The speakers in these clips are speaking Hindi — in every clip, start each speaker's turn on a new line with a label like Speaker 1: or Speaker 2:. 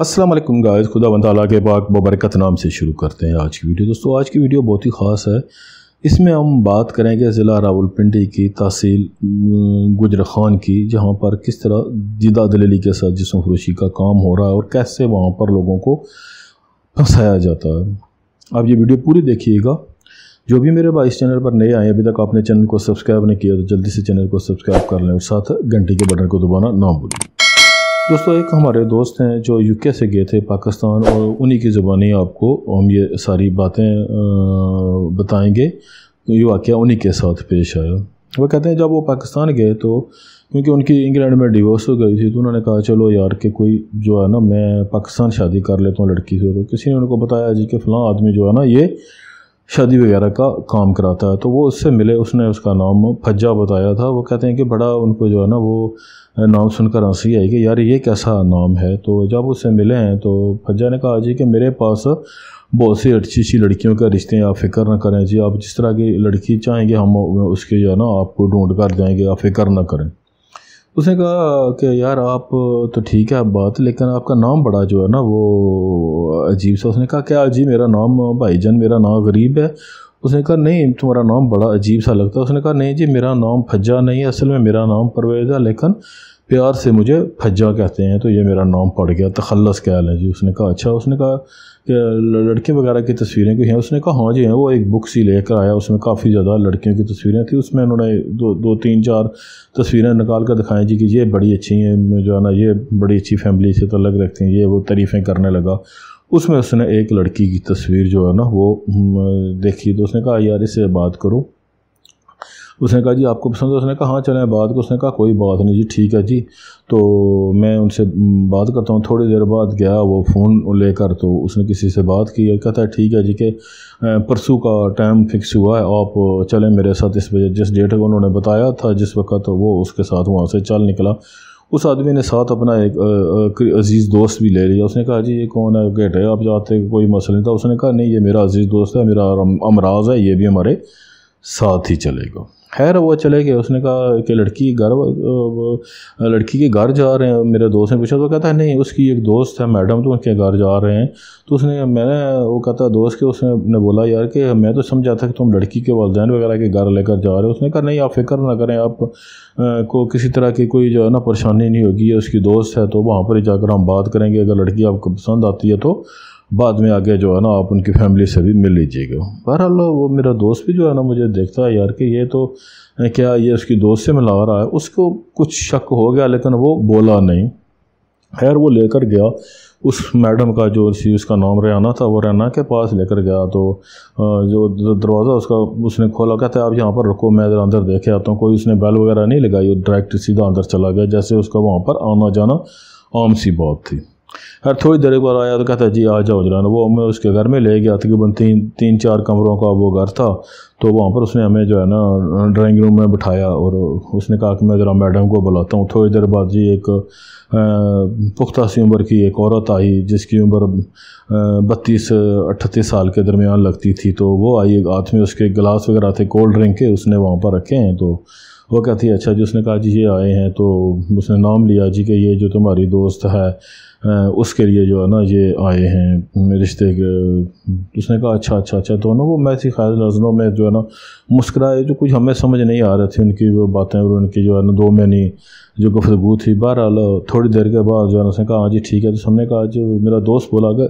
Speaker 1: असलम गायज खुदा वाली के पाक बबरकत नाम से शुरू करते हैं आज की वीडियो दोस्तों आज की वीडियो बहुत ही ख़ास है इसमें हम बात करेंगे ज़िला रावलपिंडी की तहसील गुजर खान की जहाँ पर किस तरह जिदा दलीली के साथ जिसम फरोशी का काम हो रहा है और कैसे वहाँ पर लोगों को फंसाया जाता है आप ये वीडियो पूरी देखिएगा जो भी मेरे भाई इस चैनल पर नए आए अभी तक आपने चैनल को सब्सक्राइब नहीं किया तो जल्दी से चैनल को सब्सक्राइब कर लें और साथ घंटे के बटन को दबाना ना भूलें दोस्तों एक हमारे दोस्त हैं जो यूके से गए थे पाकिस्तान और उन्हीं की ज़ुबानी आपको हम ये सारी बातें बताएंगे ये वाक़ उन्हीं के साथ पेश आया वो कहते हैं जब वो पाकिस्तान गए तो क्योंकि उनकी इंग्लैंड में डिवोर्स हो गई थी तो उन्होंने कहा चलो यार कि कोई जो है ना मैं पाकिस्तान शादी कर लेता हूँ लड़की से तो किसी ने उनको बताया जी कि फ़लाँ आदमी जो है ना ये शादी वगैरह का काम कराता है तो वो उससे मिले उसने उसका नाम फज्जा बताया था वो कहते हैं कि बड़ा उनको जो है ना वो नाम सुनकर हंसी आई कि यार ये कैसा नाम है तो जब उससे मिले हैं तो फज्जा ने कहा जी कि मेरे पास बहुत सी अच्छी अच्छी लड़कियों का रिश्ते हैं आप फ़िक्र ना करें जी आप जिस तरह की लड़की चाहेंगे हम उसके जो है ना आपको ढूंढ कर जाएंगे आप फ़िक्र ना करें उसने कहा कि यार आप तो ठीक है बात लेकिन आपका नाम बड़ा जो है ना वो अजीब सा उसने कहा क्या जी मेरा नाम भाईजान मेरा नाम गरीब है उसने कहा नहीं तुम्हारा नाम बड़ा अजीब सा लगता है उसने कहा नहीं जी मेरा नाम फज्जा नहीं है असल में मेरा नाम परवेज है लेकिन प्यार से मुझे फज्जा कहते हैं तो ये मेरा नाम पड़ गया तखलस क्या है जी उसने कहा अच्छा उसने कहा कि लड़के वगैरह की तस्वीरें कोई हैं उसने कहा हाँ जी हैं वो एक बुक सी लेकर आया उसमें काफ़ी ज़्यादा लड़कियों की तस्वीरें थी उसमें उन्होंने दो दो तीन चार तस्वीरें निकाल कर दिखाएं जी कि ये बड़ी अच्छी हैं जो है ना ये बड़ी अच्छी फैमिली से तलग रखती हैं ये वो तरीफ़ें करने लगा उसमें उसने एक लड़की की तस्वीर जो है ना वो देखी तो उसने कहा यार इससे बात करूँ उसने कहा जी आपको पसंद है उसने कहा हाँ चलें बात को उसने कहा कोई बात नहीं जी ठीक है जी तो मैं उनसे बात करता हूँ थोड़ी देर बाद गया वो फ़ोन लेकर तो उसने किसी से बात की कहता है ठीक है जी के परसों का टाइम फिक्स हुआ है आप चलें मेरे साथ इस वजह जिस डेट को उन्होंने बताया था जिस वक्त तो वो उसके साथ वहाँ से चल निकला उस आदमी ने साथ अपना एक अजीज़ दोस्त भी ले लिया उसने कहा जी ये कौन है गेट है आप जाते कोई मसला नहीं था उसने कहा नहीं ये मेरा अजीज़ दोस्त है मेरा अमराज है ये भी हमारे साथ ही चलेगा खैर वो चले गए उसने कहा कि लड़की घर लड़की के घर जा रहे हैं मेरे दोस्त ने पूछा तो कहता है नहीं उसकी एक दोस्त है मैडम तो उनके घर जा रहे हैं तो उसने मैंने वो कहता दोस्त के उसने ने बोला यार कि मैं तो समझा था कि तुम लड़की के वालदेन वगैरह के घर लेकर जा रहे हो उसने कहा नहीं आप फिक्र ना करें आप को किसी तरह की कोई जो है ना परेशानी नहीं होगी उसकी दोस्त है तो वहाँ पर ही जाकर हम बात करेंगे अगर लड़की आपको पसंद आती है तो बाद में आगे जो है ना आप उनकी फैमिली से भी मिल लीजिएगा बहरहाल वो मेरा दोस्त भी जो है ना मुझे देखता है यार कि ये तो क्या ये उसकी दोस्त से मिला रहा है उसको कुछ शक हो गया लेकिन वो बोला नहीं खैर वो लेकर गया उस मैडम का जो सी उसका नाम रैना था वो रैना के पास लेकर गया तो जो दरवाज़ा उसका उसने खोला कहते आप यहाँ पर रुको मैं इधर अंदर देखे आता हूँ कोई उसने बैल वगैरह नहीं लगाई डायरेक्ट सीधा अंदर चला गया जैसे उसका वहाँ पर आना जाना आम सी बात थी हर थोड़ी देर पर आया तो कहता जी आ जाओ जलान वो हमें उसके घर में ले गया तकरीबन तीन तीन चार कमरों का वो घर था तो वहाँ पर उसने हमें जो है ना ड्राइंग रूम में बिठाया और उसने कहा कि मैं ज़रा मैडम को बुलाता हूँ थोड़ी देर बाद जी एक पुख्ता सी उम्र की एक औरत आई जिसकी उम्र बत्तीस अट्ठतीस साल के दरमियान लगती थी तो वो आई हाथ में उसके गिलास वगैरह थे कोल्ड ड्रिंक के उसने वहाँ पर रखे हैं तो वो कहती है अच्छा जी उसने कहा जी ये आए हैं तो उसने नाम लिया जी कि ये जो तुम्हारी दोस्त है उसके लिए जो है ना ये आए हैं रिश्ते के उसने कहा अच्छा अच्छा अच्छा दोनों तो वो मैसी ख्याल नजरों में जो है ना मुस्कराए जो कुछ हमें समझ नहीं आ रही थी उनकी वो बातें और उनकी जो है ना दो मैनी जो गुफ्तगु थी बहरहाल थोड़ी देर के बाद जो है ना उसने कहा हाँ जी ठीक है तो हमने कहा जो मेरा दोस्त बोला कि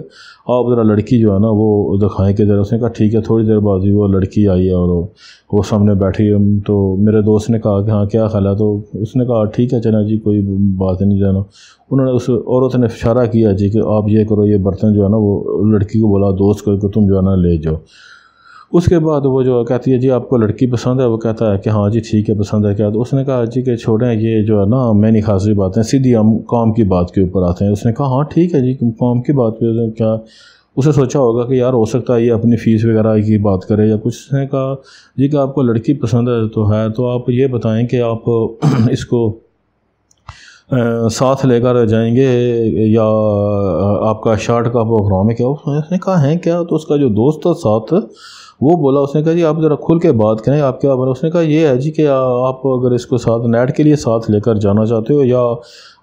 Speaker 1: आप ज़रा लड़की जो है ना वो दिखाएँ कि ज़रा उसने कहा ठीक है थोड़ी देर बाद ही वो लड़की आई है और वो सामने बैठी तो मेरे दोस्त ने कहा कि हाँ क्या ख्याल है तो उसने कहा ठीक है चना जी कोई बात नहीं जाना उन्होंने उस औरत ने इशारा किया जी कि आप ये करो ये बर्तन जो है ना वो लड़की को बोला दोस्त करके तुम जो है ना ले जाओ उसके बाद वो जो कहती है जी आपको लड़की पसंद है वो कहता है कि हाँ जी ठीक है पसंद है क्या तो उसने कहा जी कि छोड़ें ये जो है ना मैं नहीं खासी बातें सीधी हम काम की बात के ऊपर आते हैं उसने कहा हाँ ठीक है जी काम की बात पे क्या उसने सोचा होगा कि यार हो सकता है ये अपनी फ़ीस वगैरह की बात करे या कुछ उसने कहा जी कि आपको लड़की पसंद है तो है तो आप ये बताएं कि आप इसको साथ लेकर जाएंगे या आपका शर्ट का प्रोग्राम है क्या उसने कहा है क्या तो उसका जो दोस्त था साथ वो बोला उसने कहा जी आप ज़रा खुल के बात करें आप क्या बोला उसने कहा ये है जी कि आप अगर इसको साथ नेट के लिए साथ लेकर जाना चाहते हो या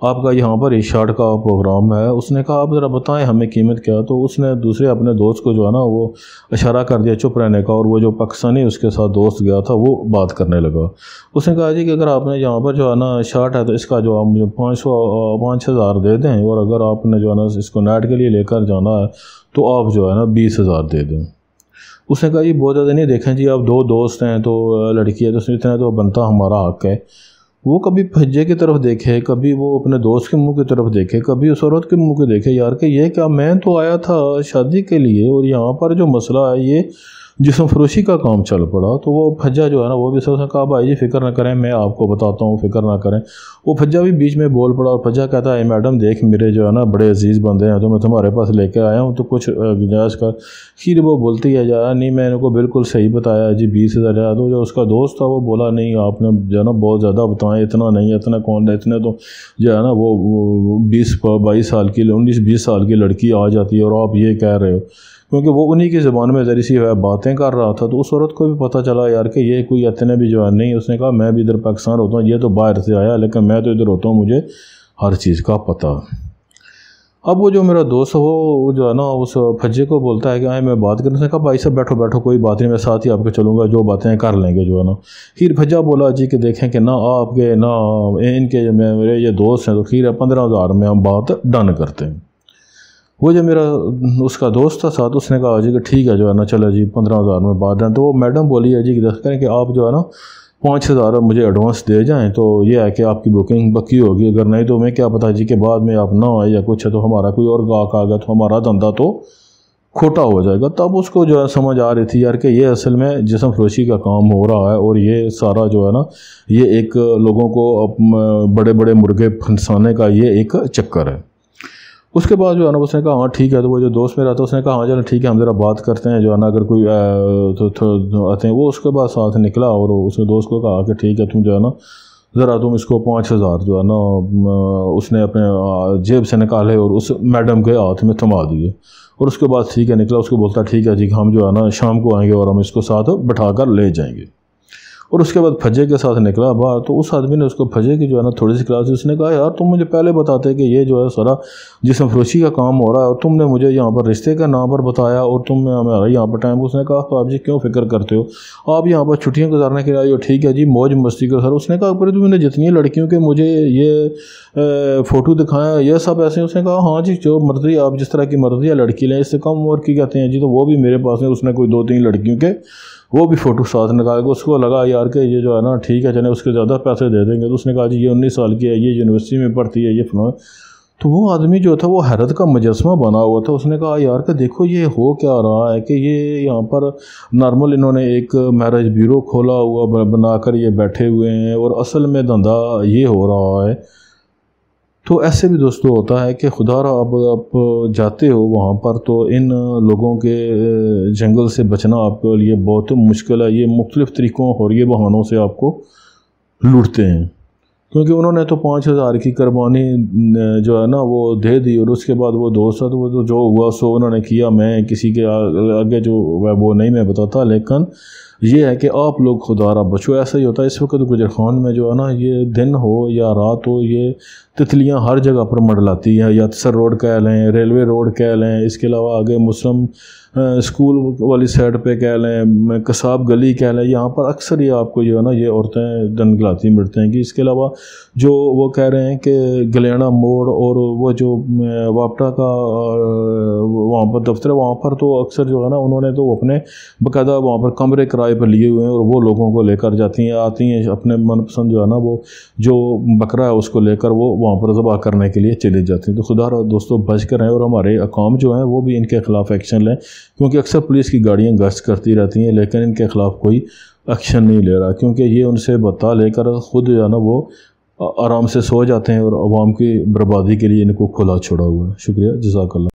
Speaker 1: आपका यहाँ पर इशार्ट का प्रोग्राम है उसने कहा आप ज़रा बताएं हमें कीमत क्या तो उसने दूसरे अपने दोस्त को जो है ना वो इशारा कर दिया चुप रहने का और वो जो पाकिस्तानी उसके साथ दोस्त गया था वो बात करने लगा उसने कहा जी कि अगर आपने यहाँ पर जो है ना शार्ट है तो इसका जो आप मुझे पाँच सौ पाँच हज़ार दे दें और अगर आपने जो है ना इसको नेट के लिए लेकर जाना है तो आप जो है ना बीस हज़ार दे दें उसने कहा ये बहुत ज़्यादा नहीं देखें जी आप दो दोस्त हैं तो लड़की है तो उसने इतना तो बनता हमारा हक है वो कभी भज्जे की तरफ देखे कभी वो अपने दोस्त के मुंह की तरफ देखे कभी उस औरत के मुंह के देखे यार कि ये क्या मैं तो आया था शादी के लिए और यहाँ पर जो मसला है ये जिसम फरोशी का काम चल पड़ा तो वो फज्जा जो है ना वो भी सोचा कहा भाई जी फिक्र ना करें मैं आपको बताता हूँ फिक्र ना करें वो फज्जा भी बीच में बोल पड़ा और फज्जा कहता है मैडम देख मेरे जो है ना बड़े अजीज़ बंदे हैं तो मैं तुम्हारे पास लेके आया हूँ तो कुछ गुंजाइश कर खीर वो बोलती है यार नहीं मैंने इनको बिल्कुल सही बताया जी बीस हज़ार तो जो उसका दोस्त था वो बोला नहीं आपने जो है ना बहुत ज़्यादा बताएं इतना नहीं इतना कौन है इतने तो जो है ना वो बीस बाईस साल की उन्नीस बीस साल की लड़की आ जाती है और आप ये कह रहे हो क्योंकि वो उन्हीं की ज़बान में जरिए सी है बात बातें कर रहा था तो उस औरत को भी पता चला यार कि ये कोई इतने भी जवान नहीं उसने कहा मैं भी इधर पाकिस्तान होता हूँ ये तो बाहर से आया लेकिन मैं तो इधर होता हूँ मुझे हर चीज़ का पता अब वो जो मेरा दोस्त हो जो है ना उस फज्जे को बोलता है कि आए मैं बात करूँ उसने कहा भाई साहब बैठो बैठो कोई बात नहीं मैं साथ ही आपके चलूँगा जो बातें कर लेंगे जो है ना खीर फज्जा बोला जी कि देखें कि ना आपके ना इनके मेरे ये दोस्त हैं तो खीर पंद्रह हज़ार में हम बात डन करते हैं वो जो मेरा उसका दोस्त था साथ उसने कहा जी कि ठीक है जो है ना चलो जी पंद्रह हज़ार में बात दें तो वो मैडम बोली है जी कि दस करें कि आप जो है ना पाँच हज़ार मुझे एडवांस दे जाएं तो ये है कि आपकी बुकिंग पक्की होगी अगर नहीं तो मैं क्या पता जी कि बाद में आप ना आए या कुछ है तो हमारा कोई और गाहक आ गया तो हमारा धंधा तो खोटा हो जाएगा तब उसको जो है समझ आ रही थी यार कि ये असल में जिसम फ्रोशी का काम हो रहा है और ये सारा जो है ना ये एक लोगों को बड़े बड़े मुर्गे फंसाने का ये एक चक्कर है उसके बाद जो है ना उसने कहा हाँ ठीक है तो वो जो दोस्त मेरा था उसने कहा हाँ चलो ठीक है हम ज़रा बात करते हैं जो है ना अगर कोई तो, तो, तो आते हैं वो उसके बाद साथ निकला और उसने दोस्त को कहा कि ठीक है तुम जो है ना ज़रा तुम इसको पाँच हज़ार जो है ना उसने अपने जेब से निकाले और उस मैडम के हाथ में थमा दिए और उसके बाद ठीक है निकला उसको बोलता ठीक है जी हम जो है ना शाम को आएंगे और हम इसको साथ बैठा कर ले जाएंगे और उसके बाद फजे के साथ निकला बाहर तो उस आदमी ने उसको फजे की जो है ना थोड़ी सी क्लास उसने कहा यार तुम मुझे पहले बताते कि ये जो है सारा जिसम फ्रोशी का काम हो रहा है और तुमने मुझे यहाँ पर रिश्ते का नाम पर बताया और तुमने हमारा यहाँ पर टाइम उसने कहा तो आप जी क्यों फिक्र करते हो आप यहाँ पर छुट्टियाँ गुजारने के लिए ठीक है जी मौज मस्ती करो सर उसने कहा पर तुमने जितनी लड़कियों के मुझे ये फ़ोटो दिखाया यह सब ऐसे उसने कहा हाँ जी जो मर्जी आप जिस तरह की मर्जी है लड़की लें इससे कम उम्र की कहते हैं जी तो वो भी मेरे पास है उसने कोई दो तीन लड़कियों के वो भी फ़ोटो साथ निकाल के उसको लगा यार के ये जो है ना ठीक है चले उसके ज़्यादा पैसे दे देंगे तो उसने कहा जी ये उन्नीस साल की है ये यूनिवर्सिटी में पढ़ती है ये फलो तो वो आदमी जो था वो हैरत का मुजस्मा बना हुआ था उसने कहा यार के देखो ये हो क्या रहा है कि ये यहाँ पर नॉर्मल इन्होंने एक मैरिज ब्यूरो खोला हुआ बनाकर ये बैठे हुए हैं और असल में धंधा ये हो रहा है तो ऐसे भी दोस्तों होता है कि खुदा रहा अब आप जाते हो वहाँ पर तो इन लोगों के जंगल से बचना आपके लिए बहुत मुश्किल है ये मुख्तलिफ़ तरीक़ों और ये बहानों से आपको लूटते हैं क्योंकि उन्होंने तो पाँच हज़ार की कुर्बानी जो है ना वो दे दी और उसके बाद वो दोस्त है तो वो तो जो हुआ सो उन्होंने किया मैं किसी के आगे जो है वो नहीं मैं बताता लेकिन ये है कि आप लोग खुदा रहा बचो ऐसा ही होता है इस वक्त गुजर खान में जो है ना ये दिन हो या रात हो ये तितलियाँ हर जगह पर मंडलाती हैं या तसर रोड कह लें रेलवे रोड कह लें इसके अलावा आगे मुस्लिम स्कूल वाली साइड पे कह लें कसाब गली कह लें यहाँ पर अक्सर ये आपको जो है ना ये औरतें दनगलाती मिलते हैं कि इसके अलावा जो वो कह रहे हैं कि गलेना मोड़ और वो जो वापटा का वहाँ पर दफ्तर है वहाँ पर तो अक्सर जो है ना उन्होंने तो अपने बाकायदा वहाँ पर कमरे किराए पर लिए हुए हैं और वो लोगों को लेकर जाती हैं आती हैं अपने मनपसंद जो है ना वो जो बकरा है उसको लेकर वो वहाँ पर ज़बा करने के लिए चले जाती हैं तो खुदा दोस्तों बच कर हैं और हमारे अकाम जो हैं वो भी इनके ख़िलाफ़ एक्शन लें क्योंकि अक्सर पुलिस की गाड़ियाँ गश्त करती रहती हैं लेकिन इनके ख़िलाफ़ कोई एक्शन नहीं ले रहा क्योंकि ये उनसे बता लेकर ख़ुद जो है ना वो आराम से सो जाते हैं और आवाम की बर्बादी के लिए इनको खुला छोड़ा हुआ है शुक्रिया जजाकल्ला